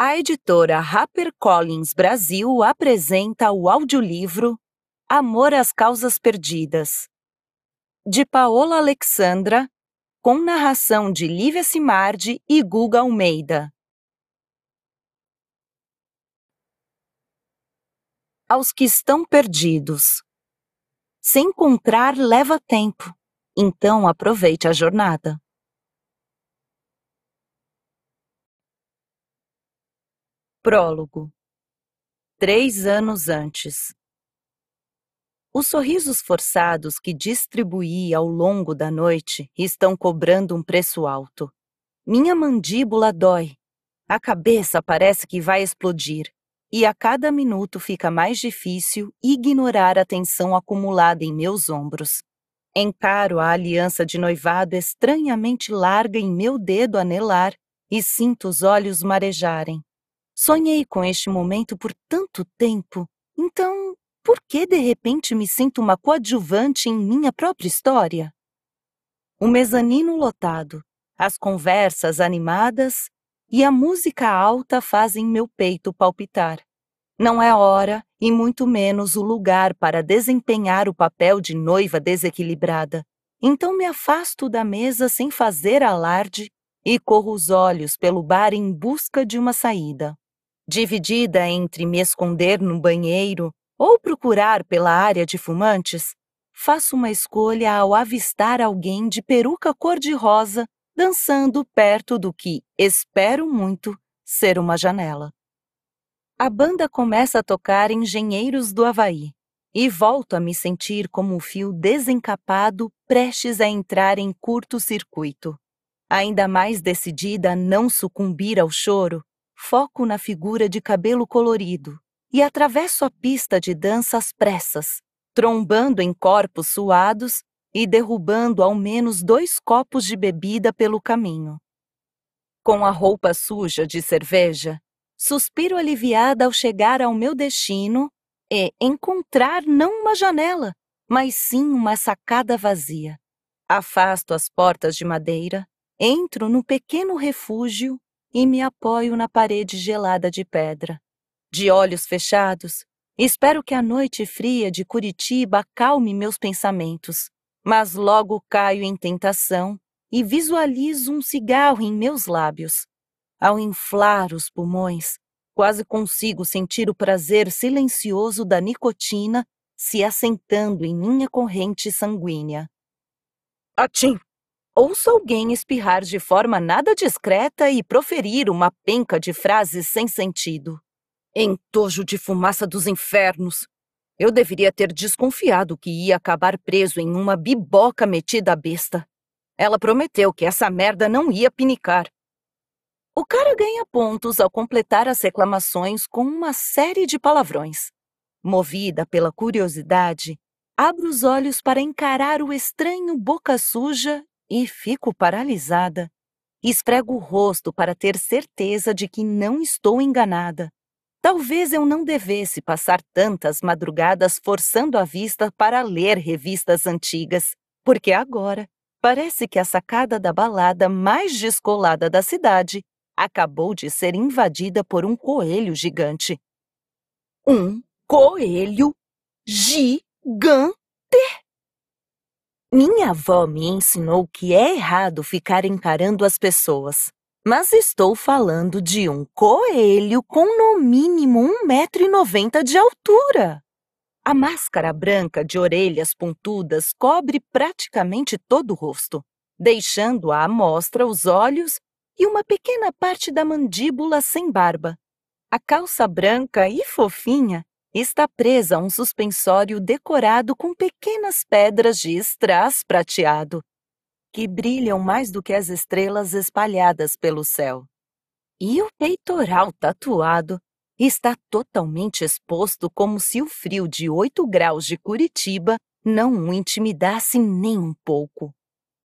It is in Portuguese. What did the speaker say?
A editora HarperCollins Brasil apresenta o audiolivro Amor às Causas Perdidas, de Paola Alexandra, com narração de Lívia Simardi e Guga Almeida. Aos que estão perdidos. Se encontrar leva tempo, então aproveite a jornada. Prólogo Três anos antes. Os sorrisos forçados que distribuí ao longo da noite estão cobrando um preço alto. Minha mandíbula dói. A cabeça parece que vai explodir. E a cada minuto fica mais difícil ignorar a tensão acumulada em meus ombros. Encaro a aliança de noivado estranhamente larga em meu dedo anelar e sinto os olhos marejarem. Sonhei com este momento por tanto tempo, então por que de repente me sinto uma coadjuvante em minha própria história? O mezanino lotado, as conversas animadas e a música alta fazem meu peito palpitar. Não é hora e muito menos o lugar para desempenhar o papel de noiva desequilibrada. Então me afasto da mesa sem fazer alarde e corro os olhos pelo bar em busca de uma saída. Dividida entre me esconder no banheiro ou procurar pela área de fumantes, faço uma escolha ao avistar alguém de peruca cor-de-rosa dançando perto do que espero muito ser uma janela. A banda começa a tocar Engenheiros do Havaí e volto a me sentir como um fio desencapado prestes a entrar em curto-circuito. Ainda mais decidida a não sucumbir ao choro, foco na figura de cabelo colorido e atravesso a pista de dança às pressas, trombando em corpos suados e derrubando ao menos dois copos de bebida pelo caminho. Com a roupa suja de cerveja, suspiro aliviada ao chegar ao meu destino e encontrar não uma janela, mas sim uma sacada vazia. Afasto as portas de madeira, entro no pequeno refúgio e me apoio na parede gelada de pedra. De olhos fechados, espero que a noite fria de Curitiba acalme meus pensamentos, mas logo caio em tentação e visualizo um cigarro em meus lábios. Ao inflar os pulmões, quase consigo sentir o prazer silencioso da nicotina se assentando em minha corrente sanguínea. Atim! ouço alguém espirrar de forma nada discreta e proferir uma penca de frases sem sentido. Entojo de fumaça dos infernos. Eu deveria ter desconfiado que ia acabar preso em uma biboca metida à besta. Ela prometeu que essa merda não ia pinicar. O cara ganha pontos ao completar as reclamações com uma série de palavrões. Movida pela curiosidade, abro os olhos para encarar o estranho boca suja e fico paralisada. Esfrego o rosto para ter certeza de que não estou enganada. Talvez eu não devesse passar tantas madrugadas forçando a vista para ler revistas antigas, porque agora parece que a sacada da balada mais descolada da cidade acabou de ser invadida por um coelho gigante. Um coelho gigante! Minha avó me ensinou que é errado ficar encarando as pessoas, mas estou falando de um coelho com no mínimo 1,90m de altura. A máscara branca de orelhas pontudas cobre praticamente todo o rosto, deixando à mostra os olhos e uma pequena parte da mandíbula sem barba. A calça branca e fofinha está presa a um suspensório decorado com pequenas pedras de strass prateado, que brilham mais do que as estrelas espalhadas pelo céu. E o peitoral tatuado está totalmente exposto, como se o frio de 8 graus de Curitiba não o intimidasse nem um pouco.